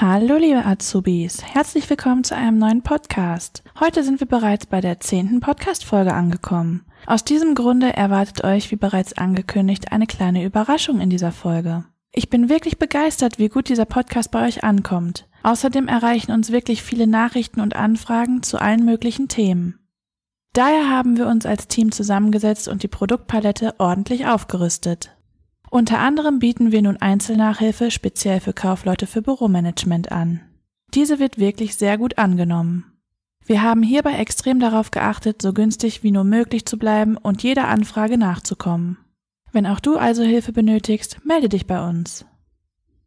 Hallo liebe Azubis, herzlich willkommen zu einem neuen Podcast. Heute sind wir bereits bei der zehnten Podcast-Folge angekommen. Aus diesem Grunde erwartet euch, wie bereits angekündigt, eine kleine Überraschung in dieser Folge. Ich bin wirklich begeistert, wie gut dieser Podcast bei euch ankommt. Außerdem erreichen uns wirklich viele Nachrichten und Anfragen zu allen möglichen Themen. Daher haben wir uns als Team zusammengesetzt und die Produktpalette ordentlich aufgerüstet. Unter anderem bieten wir nun Einzelnachhilfe speziell für Kaufleute für Büromanagement an. Diese wird wirklich sehr gut angenommen. Wir haben hierbei extrem darauf geachtet, so günstig wie nur möglich zu bleiben und jeder Anfrage nachzukommen. Wenn auch du also Hilfe benötigst, melde dich bei uns.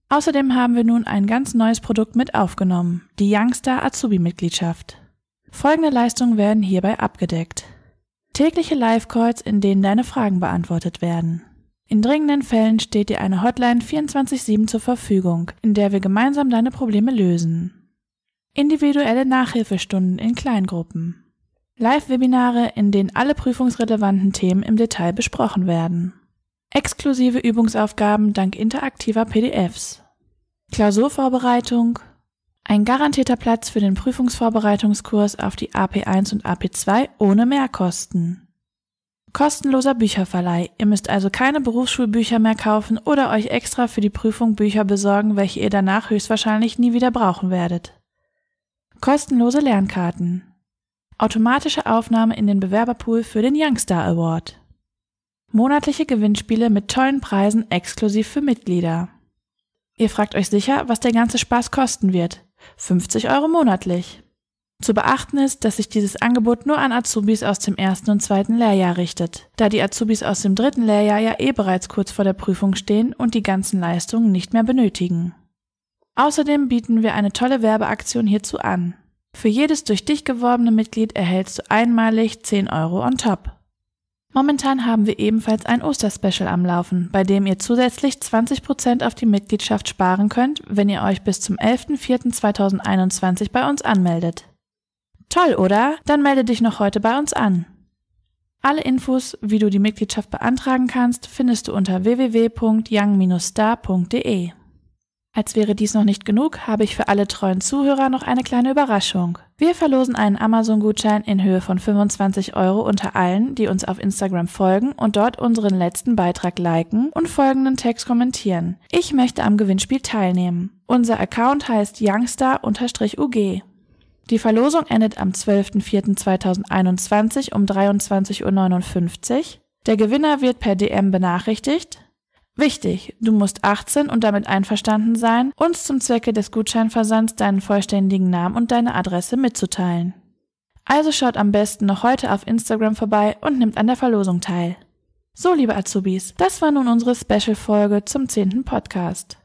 Außerdem haben wir nun ein ganz neues Produkt mit aufgenommen, die Youngster Azubi-Mitgliedschaft. Folgende Leistungen werden hierbei abgedeckt. Tägliche Live-Calls, in denen deine Fragen beantwortet werden. In dringenden Fällen steht dir eine Hotline 24-7 zur Verfügung, in der wir gemeinsam deine Probleme lösen. Individuelle Nachhilfestunden in Kleingruppen. Live-Webinare, in denen alle prüfungsrelevanten Themen im Detail besprochen werden. Exklusive Übungsaufgaben dank interaktiver PDFs. Klausurvorbereitung. Ein garantierter Platz für den Prüfungsvorbereitungskurs auf die AP1 und AP2 ohne Mehrkosten. Kostenloser Bücherverleih. Ihr müsst also keine Berufsschulbücher mehr kaufen oder euch extra für die Prüfung Bücher besorgen, welche ihr danach höchstwahrscheinlich nie wieder brauchen werdet. Kostenlose Lernkarten. Automatische Aufnahme in den Bewerberpool für den Youngstar Award. Monatliche Gewinnspiele mit tollen Preisen exklusiv für Mitglieder. Ihr fragt euch sicher, was der ganze Spaß kosten wird. 50 Euro monatlich. Zu beachten ist, dass sich dieses Angebot nur an Azubis aus dem ersten und zweiten Lehrjahr richtet, da die Azubis aus dem dritten Lehrjahr ja eh bereits kurz vor der Prüfung stehen und die ganzen Leistungen nicht mehr benötigen. Außerdem bieten wir eine tolle Werbeaktion hierzu an. Für jedes durch dich geworbene Mitglied erhältst du einmalig 10 Euro on top. Momentan haben wir ebenfalls ein Osterspecial am Laufen, bei dem ihr zusätzlich 20% auf die Mitgliedschaft sparen könnt, wenn ihr euch bis zum 11.04.2021 bei uns anmeldet. Toll, oder? Dann melde dich noch heute bei uns an. Alle Infos, wie du die Mitgliedschaft beantragen kannst, findest du unter www.young-star.de. Als wäre dies noch nicht genug, habe ich für alle treuen Zuhörer noch eine kleine Überraschung. Wir verlosen einen Amazon-Gutschein in Höhe von 25 Euro unter allen, die uns auf Instagram folgen und dort unseren letzten Beitrag liken und folgenden Text kommentieren. Ich möchte am Gewinnspiel teilnehmen. Unser Account heißt youngstar-ug. Die Verlosung endet am 12.04.2021 um 23.59 Uhr. Der Gewinner wird per DM benachrichtigt. Wichtig, du musst 18 und damit einverstanden sein, uns zum Zwecke des Gutscheinversands deinen vollständigen Namen und deine Adresse mitzuteilen. Also schaut am besten noch heute auf Instagram vorbei und nimmt an der Verlosung teil. So, liebe Azubis, das war nun unsere Special-Folge zum 10. Podcast.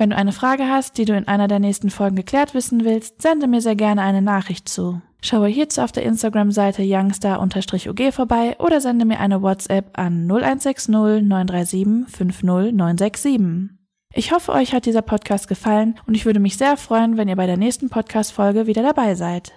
Wenn du eine Frage hast, die du in einer der nächsten Folgen geklärt wissen willst, sende mir sehr gerne eine Nachricht zu. Schaue hierzu auf der Instagram-Seite youngstar-og vorbei oder sende mir eine WhatsApp an 0160 937 50967. Ich hoffe, euch hat dieser Podcast gefallen und ich würde mich sehr freuen, wenn ihr bei der nächsten Podcast-Folge wieder dabei seid.